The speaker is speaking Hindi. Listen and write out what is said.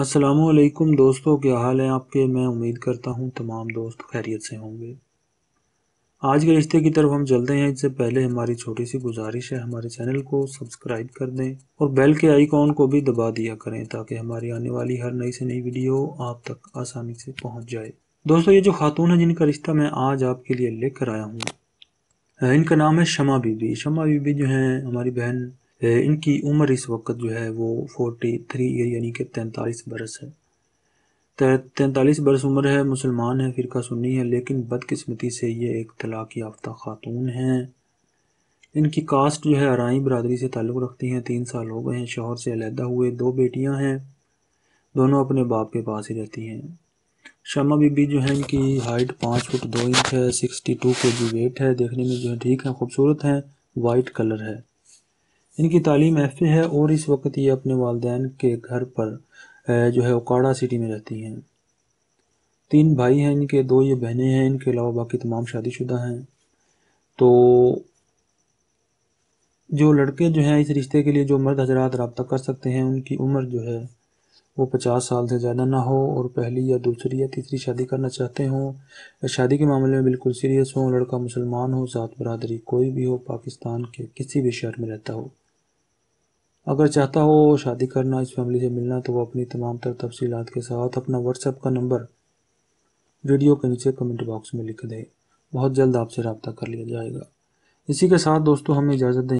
असलकुम दोस्तों क्या हाल है आपके मैं उम्मीद करता हूँ तमाम दोस्त खैरियत से होंगे आज के रिश्ते की तरफ हम चलते हैं इससे पहले हमारी छोटी सी गुजारिश है हमारे चैनल को सब्सक्राइब कर दें और बेल के आइकॉन को भी दबा दिया करें ताकि हमारी आने वाली हर नई से नई वीडियो आप तक आसानी से पहुँच जाए दोस्तों ये जो खातून है जिनका रिश्ता मैं आज आपके लिए लेकर आया हूँ इनका नाम है शमा बीबी शमा बीबी जो हैं हमारी बहन इनकी उम्र इस वक्त जो है वो फोर्टी थ्री ईयर यानी कि तैंतालीस बरस है तैंतालीस बरस उम्र है मुसलमान है फ़िरका सुन्नी है लेकिन बदकस्मती से ये एक तलाक़ याफ्ता ख़ातून हैं इनकी कास्ट जो है आरई बरदरी से ताल्लुक़ रखती हैं तीन साल हो गए हैं शोहर से अलहदा हुए दो बेटियाँ हैं दोनों अपने बाप के पास ही रहती हैं शमा बीबी जो है इनकी हाइट पाँच फुट दो इंच है सिक्सटी टू के जी वेट है देखने में जो है ठीक है खूबसूरत हैं वाइट कलर है इनकी तालीम एफ़ है और इस वक्त ये अपने वालदेन के घर पर जो है ओकाड़ा सिटी में रहती हैं तीन भाई हैं इनके दो ये बहनें हैं इनके अलावा बाकी तमाम शादीशुदा हैं तो जो लड़के जो हैं इस रिश्ते के लिए जो मर्द हजरात रबता कर सकते हैं उनकी उम्र जो है वो पचास साल से ज़्यादा ना हो और पहली या दूसरी या तीसरी शादी करना चाहते हों शादी के मामले में बिल्कुल सीरियस हों लड़का मुसलमान हो ज़ात बरदरी कोई भी हो पाकिस्तान के किसी भी शहर में रहता हो अगर चाहता हो शादी करना इस फैमिली से मिलना तो वो अपनी तमाम तर तफसीत के साथ अपना व्हाट्सएप का नंबर वीडियो के नीचे कमेंट बॉक्स में लिख दें बहुत जल्द आपसे रबता कर लिया जाएगा इसी के साथ दोस्तों हमें इजाज़त दें